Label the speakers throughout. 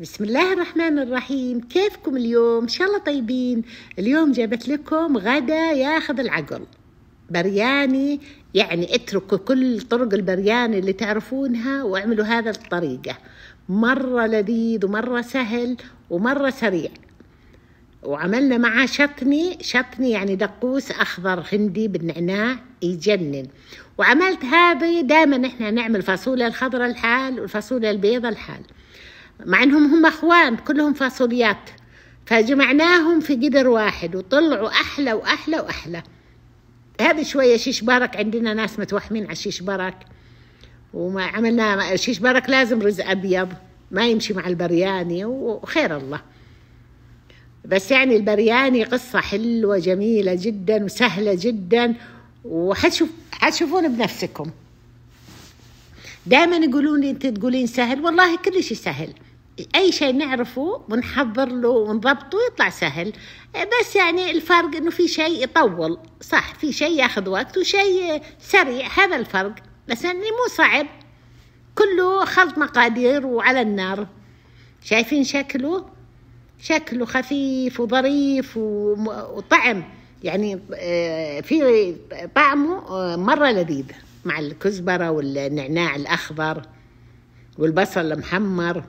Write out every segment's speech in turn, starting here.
Speaker 1: بسم الله الرحمن الرحيم كيفكم اليوم ان شاء الله طيبين اليوم جابت لكم غدا ياخذ العقل برياني يعني اتركوا كل طرق البرياني اللي تعرفونها واعملوا هذا الطريقة مرة لذيذ ومرة سهل ومرة سريع وعملنا معاه شطني شطني يعني دقوس أخضر هندي بالنعناع يجنن وعملت هذه دائما احنا نعمل فاصوليا الخضراء الحال والفاصوليا البيضاء الحال مع انهم هم اخوان كلهم فاصوليات فجمعناهم في قدر واحد وطلعوا احلى واحلى واحلى هذه شويه شيش برك عندنا ناس متوحمين على شيش برك وما عملنا شيش برك لازم رز ابيض ما يمشي مع البرياني وخير الله بس يعني البرياني قصة حلوة جميلة جدا وسهلة جدا وحتشوف حتشوفون بنفسكم دائما يقولون لي انت تقولين سهل والله كل شيء سهل اي شيء نعرفه ونحضر له ونضبطه يطلع سهل بس يعني الفرق انه في شيء يطول صح في شيء ياخذ وقت وشيء سريع هذا الفرق بس يعني مو صعب كله خلط مقادير وعلى النار شايفين شكله شكله خفيف وظريف وطعم يعني آه، في طعمه آه، مرة لذيذ مع الكزبرة والنعناع الأخضر والبصل المحمر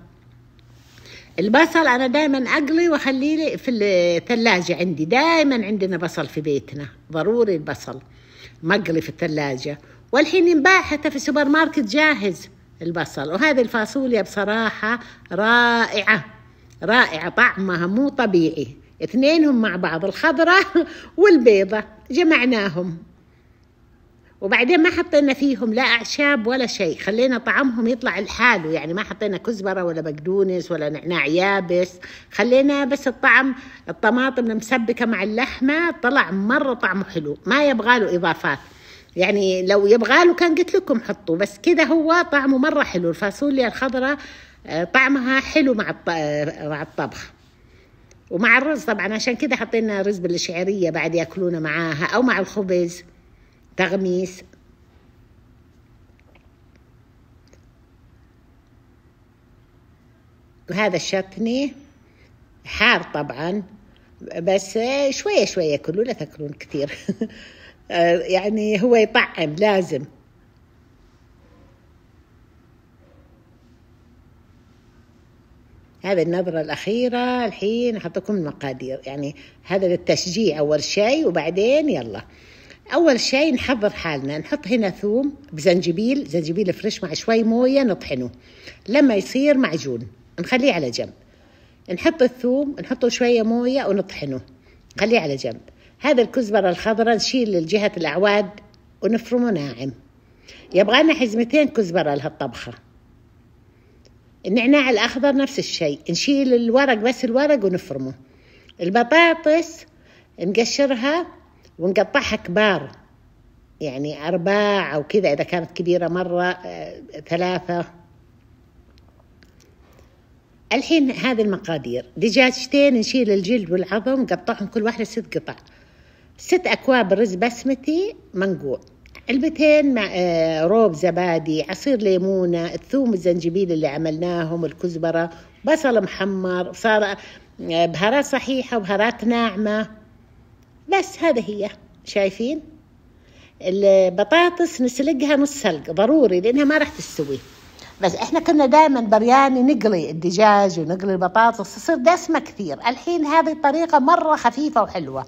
Speaker 1: البصل انا دائما اقلي واخليه في الثلاجه عندي دائما عندنا بصل في بيتنا ضروري البصل مقلي في الثلاجه والحين ينباع حتى في السوبر ماركت جاهز البصل وهذه الفاصوليا بصراحه رائعه رائعه طعمها مو طبيعي اثنينهم مع بعض الخضره والبيضه جمعناهم وبعدين ما حطينا فيهم لا اعشاب ولا شيء خلينا طعمهم يطلع لحاله يعني ما حطينا كزبره ولا بقدونس ولا نعناع يابس خلينا بس الطعم الطماطم المسبكه مع اللحمه طلع مره طعمه حلو ما يبغى له اضافات يعني لو يبغى له كان قلت لكم حطوا بس كذا هو طعمه مره حلو الفاصوليا الخضراء آه، طعمها حلو مع آه، مع الطبخ ومع الرز طبعا عشان كذا حطينا رز بالشعريه بعد ياكلونه معاها او مع الخبز تغميس وهذا الشطني حار طبعا بس شوية شوية كلوا لا تاكلون كثير آه، يعني هو يطعم لازم هذه النظرة الأخيرة الحين أحط لكم المقادير يعني هذا للتشجيع أول شيء وبعدين يلا اول شيء نحضر حالنا نحط هنا ثوم بزنجبيل زنجبيل فريش مع شوي مويه نطحنه لما يصير معجون نخليه على جنب نحط الثوم نحطه شويه مويه ونطحنه نخليه على جنب هذا الكزبره الخضراء نشيل الجهة الاعواد ونفرمه ناعم يبغانا حزمتين كزبره لهالطبخه النعناع الاخضر نفس الشيء نشيل الورق بس الورق ونفرمه البطاطس نقشرها ونقطعها كبار يعني أرباع أو كذا إذا كانت كبيرة مرة آه، ثلاثة الحين هذه المقادير دجاجتين نشيل الجلد والعظم نقطعهم كل واحدة ست قطع ست أكواب رز بسمتي منقوع علبتين مع آه، روب زبادي عصير ليمونة الثوم والزنجبيل اللي عملناهم الكزبرة بصل محمر صار آه، بهارات صحيحة وبهارات ناعمة بس هذا هي شايفين البطاطس نسلقها نص سلق ضروري لانها ما راح تستوي بس احنا كنا دائما برياني نقلي الدجاج ونقلي البطاطس تصير دسمه كثير الحين هذه الطريقه مره خفيفه وحلوه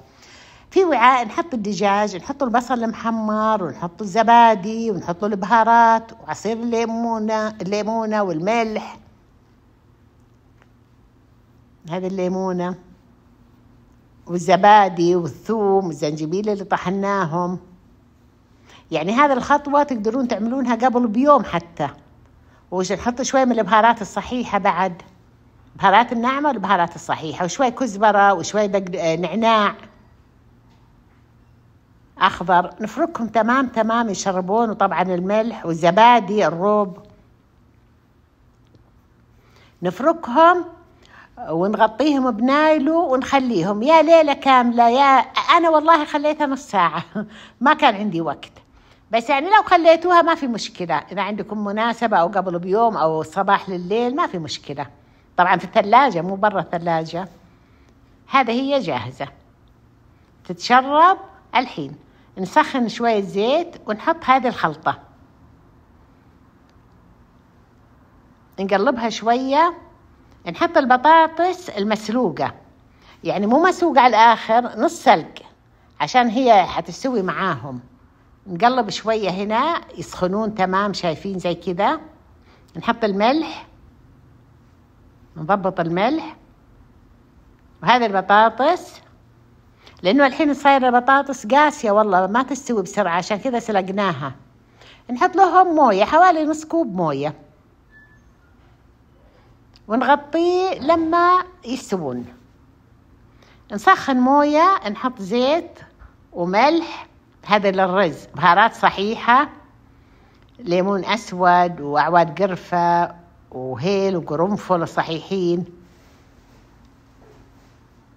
Speaker 1: في وعاء نحط الدجاج نحط البصل المحمر ونحط الزبادي ونحط البهارات وعصير الليمونه الليمونه والملح هذه الليمونه والزبادي والثوم والزنجبيل اللي طحناهم يعني هذه الخطوة تقدرون تعملونها قبل بيوم حتى وش نحط شوي من البهارات الصحيحة بعد بهارات الناعمة والبهارات الصحيحة وشوي كزبرة وشوي آه، نعناع أخضر نفركهم تمام تمام يشربون وطبعا الملح والزبادي الروب نفركهم ونغطيهم بنايلو ونخليهم يا ليلة كاملة يا أنا والله خليتها نص ساعة ما كان عندي وقت بس يعني لو خليتوها ما في مشكلة إذا عندكم مناسبة أو قبل بيوم أو الصباح لليل ما في مشكلة طبعا في الثلاجة مو برا الثلاجة هذا هي جاهزة تتشرب الحين نسخن شوية زيت ونحط هذه الخلطة نقلبها شوية نحط يعني البطاطس المسلوقة يعني مو مسلوقة على الآخر نص سلق عشان هي حتستوي معاهم نقلب شوية هنا يسخنون تمام شايفين زي كذا نحط الملح نضبط الملح وهذه البطاطس لأنه الحين صايرة البطاطس قاسية والله ما تستوي بسرعة عشان كذا سلقناها نحط لهم موية حوالي نص كوب موية ونغطيه لما يستوون نسخن موية نحط زيت وملح هذا للرز بهارات صحيحة ليمون أسود وأعواد قرفة وهيل وقرنفل الصحيحين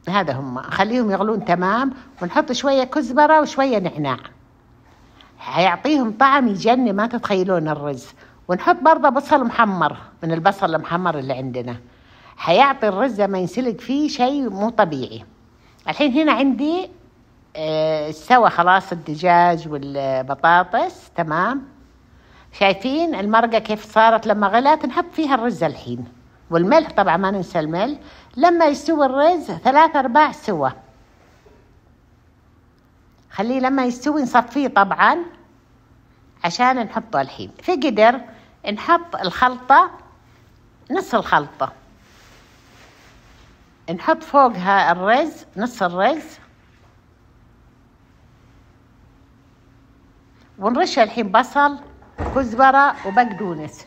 Speaker 1: هذا هم خليهم يغلون تمام ونحط شوية كزبرة وشوية نعناع هيعطيهم طعم يجني ما تتخيلون الرز ونحط برضه بصل محمر من البصل المحمر اللي عندنا هيعطي الرز لما ينسلق فيه شيء مو طبيعي الحين هنا عندي استوى آه، خلاص الدجاج والبطاطس تمام شايفين المرقة كيف صارت لما غلت نحط فيها الرز الحين والملح طبعا ما ننسى الملح لما يستوي الرز ثلاث أرباع سوا خليه لما يستوي نصفيه طبعا عشان نحطه الحين في قدر نحط الخلطة نص الخلطة نحط فوقها الرز نص الرز ونرش الحين بصل وكزبرة وبقدونس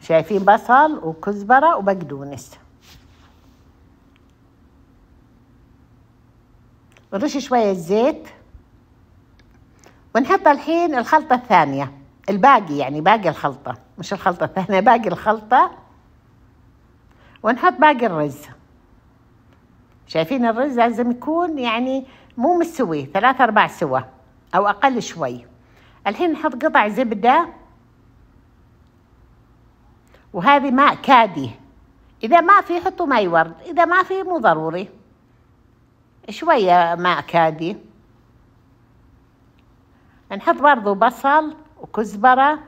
Speaker 1: شايفين بصل وكزبرة وبقدونس ونرش شوية زيت ونحط الحين الخلطة الثانية الباقي يعني باقي الخلطة مش الخلطة الثانية باقي الخلطة ونحط باقي الرز شايفين الرز لازم يكون يعني مو مستوي ثلاث أرباع سوا أو أقل شوي الحين نحط قطع زبدة وهذه ماء كادي إذا ما في حطوا ماء ورد إذا ما في مو ضروري شوية ماء كادي نحط برضو بصل وكزبرة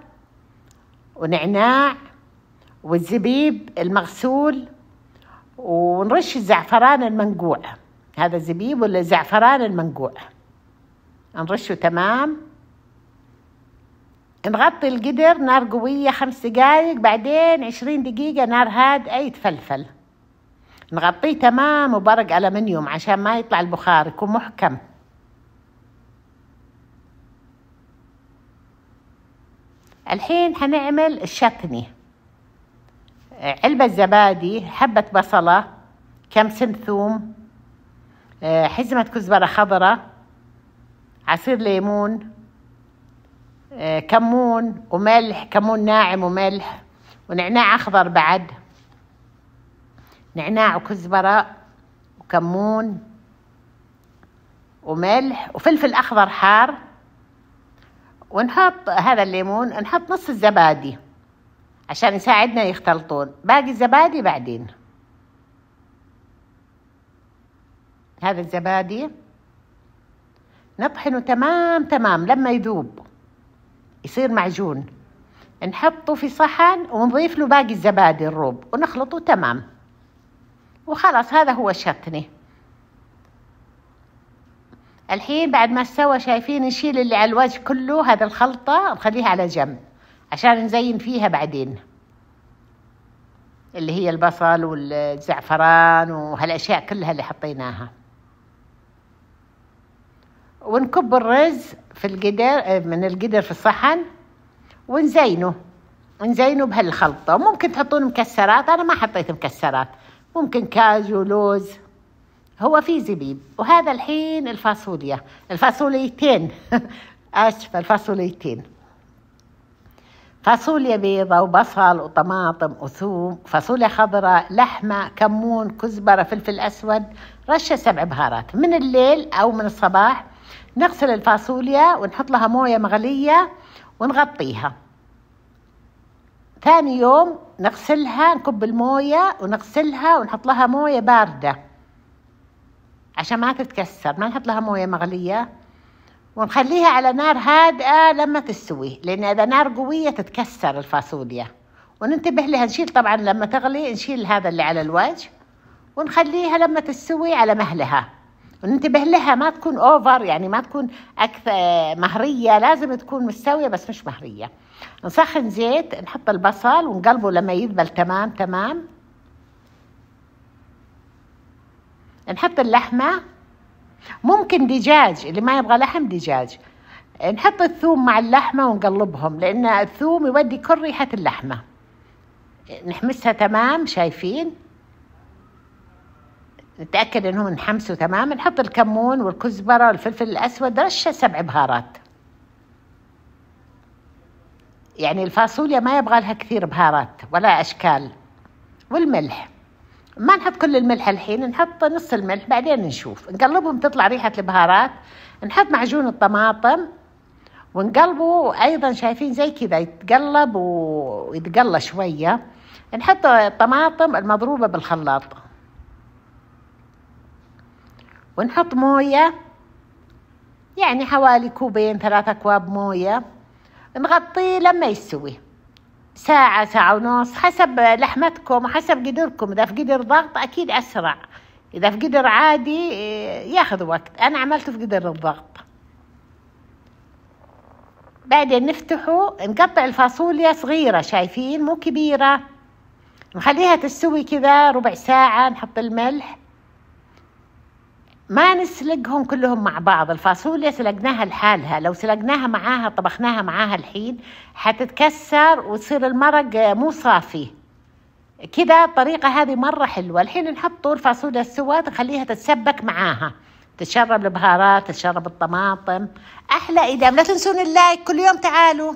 Speaker 1: ونعناع والزبيب المغسول ونرش الزعفران المنقوع هذا زبيب ولا زعفران المنقوع نرشه تمام نغطي القدر نار قوية خمس دقايق بعدين عشرين دقيقة نار هادئة يتفلفل نغطيه تمام وبرق ألمنيوم عشان ما يطلع البخار يكون محكم الحين حنعمل الشطني علبة زبادي حبة بصلة كم سن ثوم آه، حزمة كزبرة خضراء عصير ليمون آه، كمون وملح كمون ناعم وملح ونعناع أخضر بعد نعناع وكزبرة وكمون وملح وفلفل أخضر حار ونحط هذا الليمون نحط نص الزبادي عشان يساعدنا يختلطون باقي الزبادي بعدين هذا الزبادي نطحنه تمام تمام لما يذوب يصير معجون نحطه في صحن ونضيف له باقي الزبادي الروب ونخلطه تمام وخلاص هذا هو الشطني الحين بعد ما استوى شايفين نشيل اللي على الوجه كله هذا الخلطة نخليها على جنب عشان نزين فيها بعدين اللي هي البصل والزعفران وهالأشياء كلها اللي حطيناها ونكب الرز في القدر من القدر في الصحن ونزينه نزينه بهالخلطة ممكن تحطون مكسرات أنا ما حطيت مكسرات ممكن كاجو لوز هو في زبيب وهذا الحين الفاصوليا الفاصوليتين اسف الفاصوليتين فاصوليا بيضة وبصل وطماطم وثوم فاصوليا خضراء لحمة كمون كزبرة فلفل أسود رشة سبع بهارات من الليل أو من الصباح نغسل الفاصوليا ونحط لها موية مغلية ونغطيها ثاني يوم نغسلها نكب الموية ونغسلها ونحط لها موية باردة عشان ما تتكسر ما نحط لها موية مغلية ونخليها على نار هادئة لما تستوي لأن إذا نار قوية تتكسر الفاصوليا وننتبه لها نشيل طبعا لما تغلي نشيل هذا اللي على الوجه ونخليها لما تستوي على مهلها وننتبه لها ما تكون اوفر يعني ما تكون اكثر مهريه لازم تكون مستويه بس مش مهريه نسخن زيت نحط البصل ونقلبه لما يذبل تمام تمام نحط اللحمه ممكن دجاج اللي ما يبغى لحم دجاج نحط الثوم مع اللحمة ونقلبهم لأن الثوم يودي كل ريحة اللحمة نحمسها تمام شايفين نتاكد انهم انحمسوا تمام نحط الكمون والكزبره والفلفل الاسود رشه سبع بهارات يعني الفاصوليا ما يبغى لها كثير بهارات ولا اشكال والملح ما نحط كل الملح الحين نحط نص الملح بعدين نشوف نقلبهم تطلع ريحه البهارات نحط معجون الطماطم ونقلبه ايضا شايفين زي كذا يتقلب ويتقلى شويه نحط الطماطم المضروبه بالخلاط ونحط موية يعني حوالي كوبين ثلاثة أكواب موية نغطيه لما يستوي ساعة ساعة ونص حسب لحمتكم وحسب قدركم إذا في قدر ضغط أكيد أسرع إذا في قدر عادي إيه، ياخذ وقت أنا عملته في قدر الضغط بعدين نفتحه نقطع الفاصوليا صغيرة شايفين مو كبيرة نخليها تستوي كذا ربع ساعة نحط الملح ما نسلقهم كلهم مع بعض الفاصوليا سلقناها لحالها لو سلقناها معاها طبخناها معاها الحين حتتكسر وتصير المرق مو صافي كذا الطريقة هذه مرة حلوة الحين نحط الفاصوليا السواد نخليها تتسبك معاها تشرب البهارات تشرب الطماطم أحلى إذا لا تنسون اللايك كل يوم تعالوا